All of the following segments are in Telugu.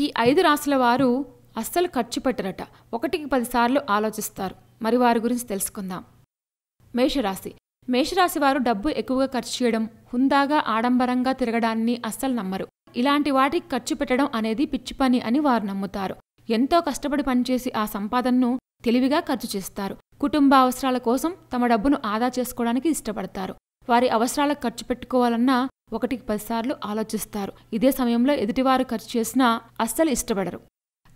ఈ ఐదు రాసుల వారు అస్సలు ఖర్చు పెట్టరట ఒకటికి పదిసార్లు ఆలోచిస్తారు మరి వారి గురించి తెలుసుకుందాం మేషరాశి మేషరాశి వారు డబ్బు ఎక్కువగా ఖర్చు చేయడం హుందాగా ఆడంబరంగా తిరగడాన్ని అస్సలు నమ్మరు ఇలాంటి వాటికి ఖర్చు పెట్టడం అనేది పిచ్చి పని అని వారు నమ్ముతారు ఎంతో కష్టపడి పనిచేసి ఆ సంపాదనను తెలివిగా ఖర్చు చేస్తారు కుటుంబ అవసరాల కోసం తమ డబ్బును ఆదా చేసుకోవడానికి ఇష్టపడతారు వారి అవసరాలకు ఖర్చు పెట్టుకోవాలన్నా ఒకటికి పదిసార్లు ఆలోచిస్తారు ఇదే సమయంలో ఎదుటివారు ఖర్చు చేసినా అస్సలు ఇష్టపడరు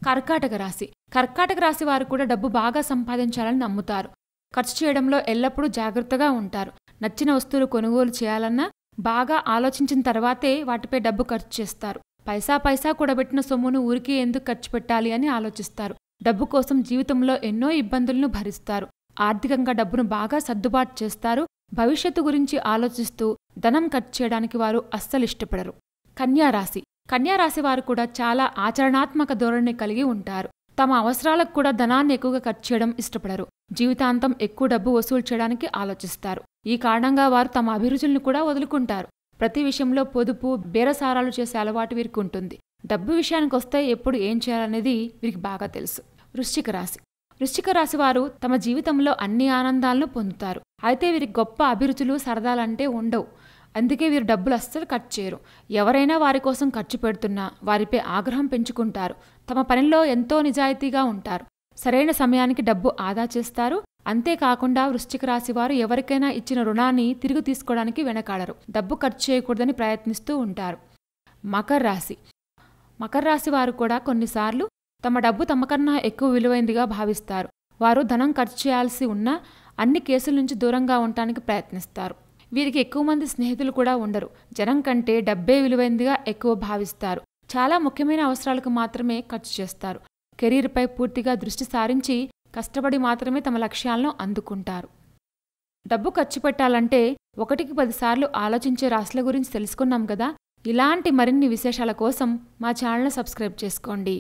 కర్కాటక రాశి కర్కాటక రాశి వారు కూడా డబ్బు బాగా సంపాదించాలని నమ్ముతారు ఖర్చు చేయడంలో ఎల్లప్పుడూ జాగ్రత్తగా ఉంటారు నచ్చిన వస్తువులు కొనుగోలు చేయాలన్నా బాగా ఆలోచించిన తర్వాతే వాటిపై డబ్బు ఖర్చు చేస్తారు పైసా పైసా కూడబెట్టిన సొమ్మును ఊరికే ఎందుకు ఖర్చు పెట్టాలి అని ఆలోచిస్తారు డబ్బు కోసం జీవితంలో ఎన్నో ఇబ్బందులను భరిస్తారు ఆర్థికంగా డబ్బును బాగా సర్దుబాటు చేస్తారు భవిష్యత్తు గురించి ఆలోచిస్తూ ధనం ఖర్చు చేయడానికి వారు అస్సలు ఇష్టపడరు కన్యారాశి కన్యారాశి వారు కూడా చాలా ఆచరణాత్మక ధోరణి కలిగి ఉంటారు తమ అవసరాలకు కూడా ధనాన్ని ఎక్కువగా ఖర్చు చేయడం ఇష్టపడరు జీవితాంతం ఎక్కువ డబ్బు వసూలు చేయడానికి ఆలోచిస్తారు ఈ కారణంగా వారు తమ అభిరుచులను కూడా వదులుకుంటారు ప్రతి విషయంలో పొదుపు బేరసారాలు చేసే అలవాటు వీరికి ఉంటుంది డబ్బు విషయానికి వస్తే ఎప్పుడు ఏం చేయాలనేది వీరికి బాగా తెలుసు వృశ్చిక రాశి వృశ్చిక రాశివారు తమ జీవితంలో అన్ని ఆనందాలను పొందుతారు అయితే వీరికి గొప్ప అభిరుచులు సరదాలంటే ఉండవు అందుకే వీరు డబ్బులు అస్సలు ఖర్చు చేయరు ఎవరైనా వారి కోసం ఖర్చు పెడుతున్నా వారిపై ఆగ్రహం పెంచుకుంటారు తమ పనిలో ఎంతో నిజాయితీగా ఉంటారు సరైన సమయానికి డబ్బు ఆదా చేస్తారు అంతేకాకుండా వృశ్చిక రాశి వారు ఎవరికైనా ఇచ్చిన రుణాన్ని తిరిగి తీసుకోవడానికి వెనకాడరు డబ్బు ఖర్చు చేయకూడదని ప్రయత్నిస్తూ ఉంటారు మకర రాశి మకర రాశి వారు కూడా కొన్నిసార్లు తమ డబ్బు తమకన్నా ఎక్కువ విలువైందిగా భావిస్తారు వారు ధనం ఖర్చు చేయాల్సి ఉన్న అన్ని కేసుల నుంచి దూరంగా ఉండటానికి ప్రయత్నిస్తారు వీరికి ఎక్కువ మంది స్నేహితులు కూడా ఉండరు జనం కంటే డబ్బే విలువైందిగా ఎక్కువ భావిస్తారు చాలా ముఖ్యమైన అవసరాలకు మాత్రమే ఖర్చు చేస్తారు కెరీర్పై పూర్తిగా దృష్టి సారించి కష్టపడి మాత్రమే తమ లక్ష్యాలను అందుకుంటారు డబ్బు ఖర్చు పెట్టాలంటే ఒకటికి పదిసార్లు ఆలోచించే రాశుల గురించి తెలుసుకున్నాం కదా ఇలాంటి మరిన్ని విశేషాల కోసం మా ఛానల్ని సబ్స్క్రైబ్ చేసుకోండి